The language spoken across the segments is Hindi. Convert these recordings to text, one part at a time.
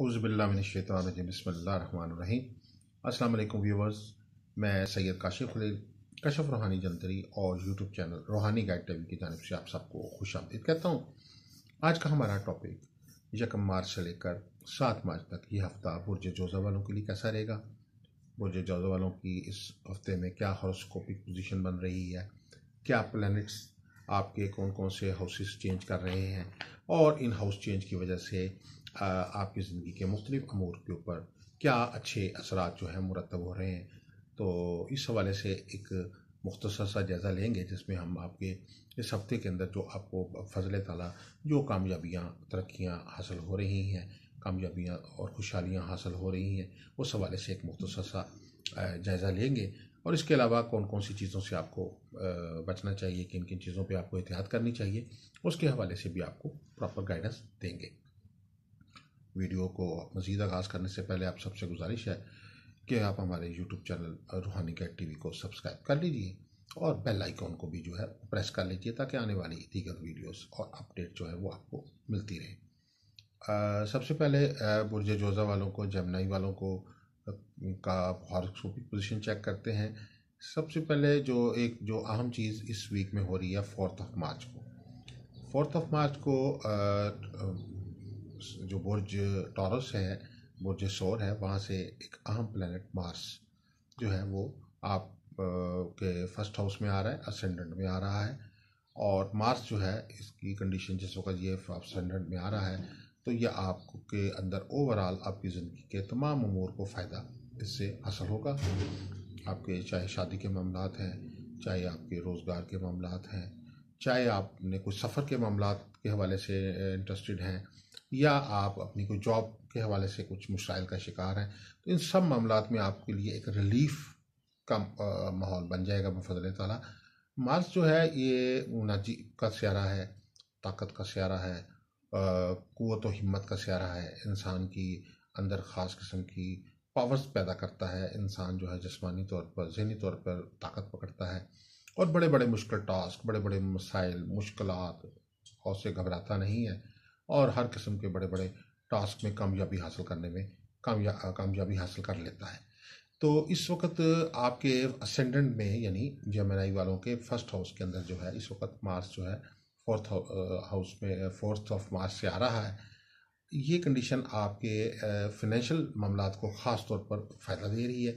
उज़बिल्लाशैतरजी अस्सलाम वालेकुम व्यूवर्स मैं सैयद काशिफ खलील कशफ रूहानी जंतरी और YouTube channel Roohani guide TV की जानब से आप सबको खुश आमदीद कहता हूँ आज का हमारा टॉपिक यकम मार्च से लेकर सात मार्च तक ये हफ़्ता बुरज जोजा वालों के लिए कैसा रहेगा बुरज जोजा वालों की इस हफ्ते में क्या हॉरोस्कोपिक पोजिशन बन रही है क्या प्लानट्स आपके कौन कौन से हाउसेस चेंज कर रहे हैं और इन हाउस चेंज की वजह से आपकी ज़िंदगी के मुख्तलिफ अमूर के ऊपर क्या अच्छे असरा जो हैं मुरतब हो रहे हैं तो इस हवाले से एक मुख्तसर सा जायज़ा लेंगे जिसमें हम आपके इस हफ्ते के अंदर जो आपको फजल ताला जो कामयाबियाँ तरक्याँ हासिल हो रही हैं कामयाबियाँ और खुशहालियाँ हासिल हो रही हैं उस हवाले से एक मुख्तसर सा जायज़ा लेंगे और इसके अलावा कौन कौन सी चीज़ों से आपको बचना चाहिए किन किन चीज़ों पे आपको एहतियात करनी चाहिए उसके हवाले से भी आपको प्रॉपर गाइडेंस देंगे वीडियो को मज़ीद आगाज़ करने से पहले आप सबसे गुजारिश है कि आप हमारे यूट्यूब चैनल रूहानी कैट टी को सब्सक्राइब कर लीजिए और बेल आइकॉन को भी जो है प्रेस कर लीजिए ताकि आने वाली दीगर वीडियोस और अपडेट जो है वो आपको मिलती रहे आ, सबसे पहले बुरजे जोजा वालों को जमनाई वालों को का हॉरोस्कोपिक पोजीशन चेक करते हैं सबसे पहले जो एक जो अहम चीज़ इस वीक में हो रही है फोर्थ ऑफ मार्च को फोर्थ ऑफ मार्च को जो बुर्ज टॉरस है बुर्ज शोर है वहाँ से एक अहम प्लानट मार्स जो है वो आप के फर्स्ट हाउस में आ रहा है असेंडेंट में आ रहा है और मार्स जो है इसकी कंडीशन जिस वक्त ये असेंडेंट में आ रहा है तो यह आपको के अंदर ओवरऑल आपकी ज़िंदगी के तमाम उमूर को फ़ायदा इससे हासिल होगा आपके चाहे शादी के मामला हैं चाहे आपके रोज़गार के मामला हैं चाहे आपने कुछ सफ़र के मामला के हवाले से इंटरेस्टेड हैं या आप अपनी कोई जॉब के हवाले से कुछ मुशाइल का शिकार हैं तो इन सब मामला में आपके लिए एक रिलीफ का माहौल बन जाएगा बफल ताली मार्च जो है ये नाजी का स्यारा है ताकत का स्यारा है कुत हिम्मत का स्यारा है इंसान की अंदर ख़ास किस्म की पावर्स पैदा करता है इंसान जो है जिसमानी तौर पर जहनी तौर पर ताकत पकड़ता है और बड़े बड़े मुश्किल टास्क बड़े बड़े मसाइल मुश्किल और से घबराता नहीं है और हर किस्म के बड़े बड़े टास्क में कामयाबी हासिल करने में कामया कामयाबी हासिल कर लेता है तो इस वक्त आपके असेंडेंट में यानी जमेनाई वालों के फर्स्ट हाउस के अंदर जो है इस वक्त मार्स जो है फोर्थ हाउस में फोर्थ ऑफ मार्च से आ रहा है ये कंडीशन आपके फिनेंशियल मामला को ख़ास तौर पर फ़ायदा दे रही है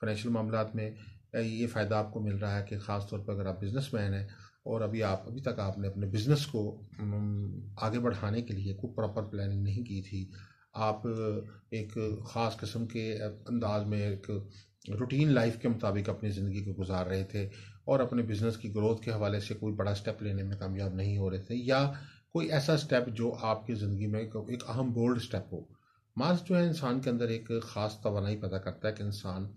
फाइनेंशियल मामला में ये फ़ायदा आपको मिल रहा है कि ख़ास तौर पर अगर आप बिज़नेस मैन हैं और अभी आप अभी तक आपने अपने बिज़नेस को आगे बढ़ाने के लिए कोई प्रॉपर प्लानिंग नहीं की थी आप एक ख़ास किस्म के अंदाज में एक रूटीन लाइफ के मुताबिक अपनी ज़िंदगी को गुजार रहे थे और अपने बिजनेस की ग्रोथ के हवाले से कोई बड़ा स्टेप लेने में कामयाब नहीं हो रहे थे या कोई ऐसा स्टेप जो आपकी ज़िंदगी में एक अहम बोल्ड स्टेप हो मार्स जो है इंसान के अंदर एक ख़ास तोानाई पैदा करता है कि इंसान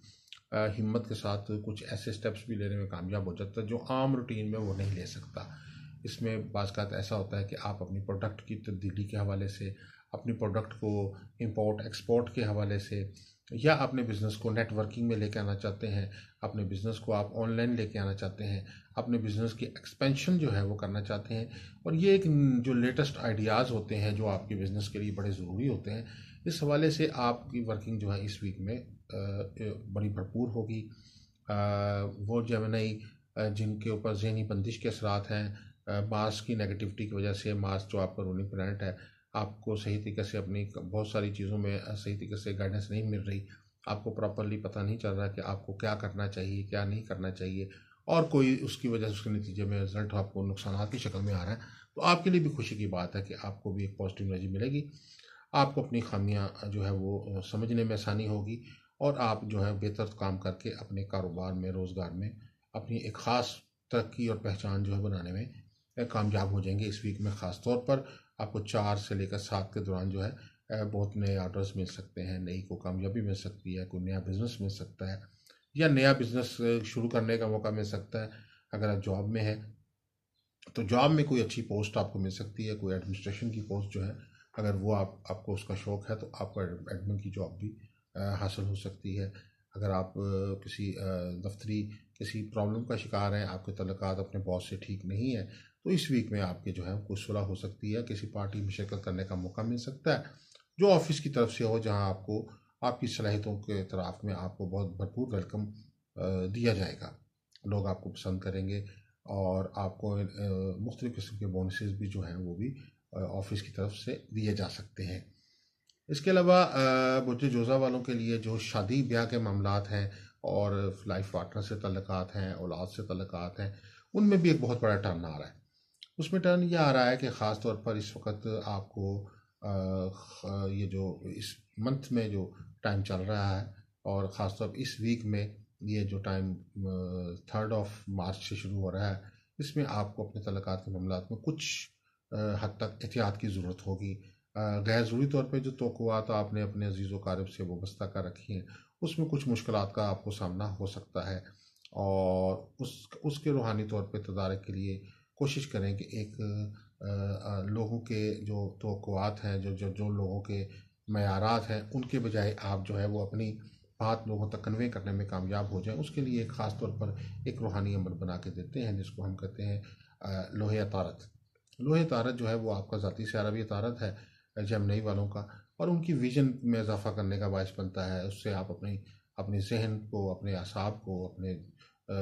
हिम्मत के साथ कुछ ऐसे स्टेप्स भी लेने में कामयाब हो जाता है जो आम रूटीन में वो नहीं ले सकता इसमें बाज़ात ऐसा होता है कि आप अपनी प्रोडक्ट की तब्दीली के हवाले से अपनी प्रोडक्ट को इंपोर्ट एक्सपोर्ट के हवाले से तो या अपने बिज़नेस को नेटवर्किंग में लेके आना चाहते हैं अपने बिज़नेस को आप ऑनलाइन लेके आना चाहते हैं अपने बिज़नेस की एक्सपेंशन जो है वो करना चाहते हैं और ये एक जो लेटेस्ट आइडियाज़ होते हैं जो आपके बिज़नेस के लिए बड़े ज़रूरी होते हैं इस हवाले से आपकी वर्किंग जो है इस वीक में बड़ी भरपूर होगी वो जमनाई जिनके ऊपर जहनी बंदिश के असरात हैं मार्स की नेगेटिविटी की वजह से मार्स जो आपका रूलिंग प्लानट है आपको सही तरीके से अपनी बहुत सारी चीज़ों में सही तरीके से गाइडेंस नहीं मिल रही आपको प्रॉपरली पता नहीं चल रहा कि आपको क्या करना चाहिए क्या नहीं करना चाहिए और कोई उसकी वजह से उसके नतीजे में रिजल्ट आपको नुकसान की शक्ल में आ रहा है तो आपके लिए भी खुशी की बात है कि आपको भी एक पॉजिटिव एनर्जी मिलेगी आपको अपनी खामियां जो है वो समझने में आसानी होगी और आप जो है बेहतर काम करके अपने कारोबार में रोज़गार में अपनी एक ख़ास तरक्की और पहचान जो है बनाने में कामयाब हो जाएंगे इस वीक में ख़ास तौर पर आपको चार से लेकर सात के दौरान जो है बहुत नए ऑर्डर्स मिल सकते हैं नई को कामयाबी मिल सकती है कोई नया बिज़नेस मिल सकता है या नया बिज़नेस शुरू करने का मौका मिल सकता है अगर आप जॉब में हैं तो जॉब में कोई अच्छी पोस्ट आपको मिल सकती है कोई एडमिनिस्ट्रेशन की पोस्ट जो है अगर वो आप आपको उसका शौक़ है तो आपको एडमिन की जॉब भी हासिल हो सकती है अगर आप किसी दफ्तरी किसी प्रॉब्लम का शिकार हैं आपके तलक़ात अपने बॉस से ठीक नहीं है तो इस वीक में आपके जो है कुछ सुलह हो सकती है किसी पार्टी में शिरकत करने का मौका मिल सकता है जो ऑफिस की तरफ से हो जहाँ आपको आपकी सलाहितों के तरफ में आपको बहुत भरपूर वेलकम दिया जाएगा लोग आपको पसंद करेंगे और आपको मुख्तु किस्म के बोनसेस भी जो हैं वो भी ऑफिस की तरफ से दिए जा सकते हैं इसके अलावा बच्चे जोजा वालों के लिए जो शादी ब्याह के मामला हैं और लाइफ पार्टनर से तल्लक हैं औलाद से तल्लक हैं उनमें भी एक बहुत बड़ा टर्न आ रहा है उसमें टर्न ये आ रहा है कि ख़ास तौर पर इस वक्त आपको ये जो इस मंथ में जो टाइम चल रहा है और ख़ास तौर इस वीक में ये जो टाइम थर्ड ऑफ मार्च से शुरू हो रहा है इसमें आपको अपने तलक़ के मामला में कुछ हद तक एहतियात की ज़रूरत होगी गैर ज़रूरी तौर पर जो तोक़ात आपने अपने अजीज़ वारब से वाबस्ता कर रखी हैं उसमें कुछ मुश्किल का आपको सामना हो सकता है और उस उसके रूहानी तौर पर तदारक के लिए कोशिश करें कि एक लोगों के जो तो हैं जो जो जो लोगों के मैारात हैं उनके बजाय आप जो है वो अपनी बात लोगों तक कन्वे करने में कामयाब हो जाएं उसके लिए ख़ास तौर पर एक रूहानी अमल बना के देते हैं जिसको हम कहते हैं लोहे तारत लोहे तारत जो है वो आपका ज़ाती से भी तारत है जमनई वालों का और उनकी विजन में इजाफा करने का बायस बनता है उससे आप अपनी अपने जहन को अपने असाब को अपने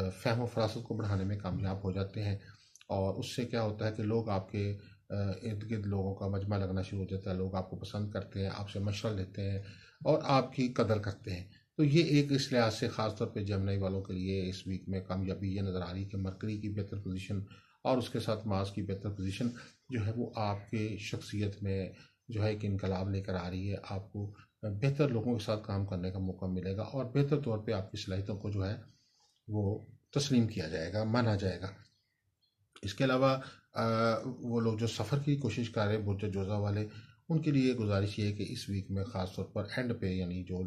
फहम फरासत को बढ़ाने में कामयाब हो जाते हैं और उससे क्या होता है कि लोग आपके इर्द गिर्द लोगों का मजमा लगना शुरू हो जाता है लोग आपको पसंद करते हैं आपसे मशवरा लेते हैं और आपकी कदर करते हैं तो ये एक इस लिहाज से ख़ास तौर पर जमनाई वालों के लिए इस वीक में कामयाबी ये नज़र आ रही है कि मरकरी की बेहतर पोजीशन और उसके साथ मास की बेहतर पोजीशन जो है वो आपके शख्सियत में जो है एक इनकलाब लेकर आ रही है आपको बेहतर लोगों के साथ काम करने का मौका मिलेगा और बेहतर तौर पर आपकी सलाहितों को जो है वो तस्लीम किया जाएगा माना जाएगा इसके अलावा वो लोग जो सफ़र की कोशिश कर रहे हैं बुरज जोज़ा वाले उनके लिए गुजारिश ये है कि इस वीक में ख़ास तौर पर एंड पे यानी जो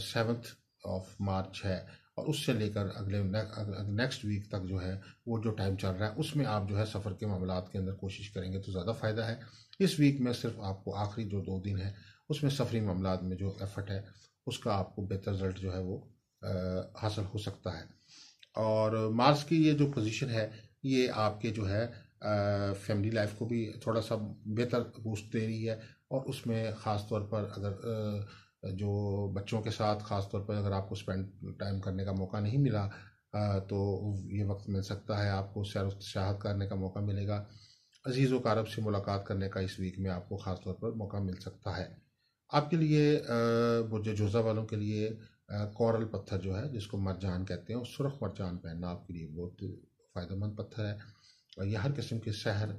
सेवन्थ ऑफ मार्च है और उससे लेकर अगले नेक्स्ट वीक तक जो है वो जो टाइम चल रहा है उसमें आप जो है सफ़र के मामला के अंदर कोशिश करेंगे तो ज़्यादा फ़ायदा है इस वीक में सिर्फ आपको आखिरी जो दो दिन है उसमें सफरी मामला में जो एफर्ट है उसका आपको बेहतर रिजल्ट जो है वो हासिल हो सकता है और मार्स की ये जो पोजीशन है ये आपके जो है फैमिली लाइफ को भी थोड़ा सा बेहतर बूस्ट दे रही है और उसमें ख़ास तौर पर अगर जो बच्चों के साथ ख़ास तौर पर अगर आपको स्पेंड टाइम करने का मौका नहीं मिला तो ये वक्त मिल सकता है आपको सैर उत्साहत करने का मौका मिलेगा अजीज़ व से मुलाकात करने का इस वीक में आपको ख़ास तौर पर मौका मिल सकता है आपके लिए बुरज जोजा वालों के लिए कॉरल पत्थर जो है जिसको मरजान कहते हैं और सुरख मरजान पहनना आपके लिए बहुत फ़ायदेमंद पत्थर है और यह हर किस्म के शहर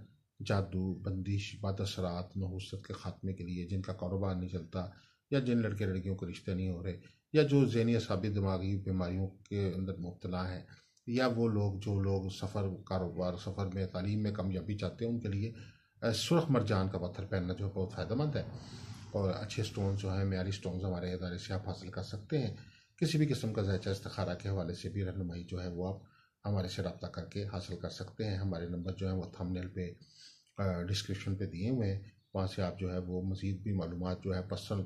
जादू बंदिश असरात नहूसत के ख़ात्मे के लिए जिनका कारोबार नहीं चलता या जिन लड़के लड़कियों के रिश्ते नहीं हो रहे या जो जहनी साबित दिमागी बीमारियों के अंदर मुबतला है या वो लोग जो लोग सफ़र कारोबार सफ़र में तालीम में कामयाबी चाहते हैं उनके लिए सुरख मरजान का पत्थर पहनना जो है बहुत फ़ायदेमंद है और अच्छे स्टोन जो है मैारी स्टोन हमारे इदारे से आप हासिल कर सकते हैं किसी भी किस्म का जायचा इस्तारा के हवाले से भी रहनुमाई जो है वो आप हमारे से रब्ता करके हासिल कर सकते हैं हमारे नंबर जो है वो थंबनेल पे डिस्क्रिप्शन पे दिए हुए हैं वहाँ से आप जो है वो मज़ीद भी मालूम जो है पर्सनल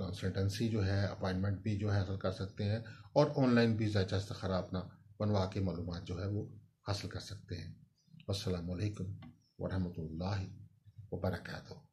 कंसल्टेंसी जो है अपॉइंटमेंट भी जो है हासिल कर सकते हैं और ऑनलाइन भी जायचा इस्तखरा अपना बनवा के मालूम जो है वो हासिल कर सकते हैं असलकम वरहमल वर्का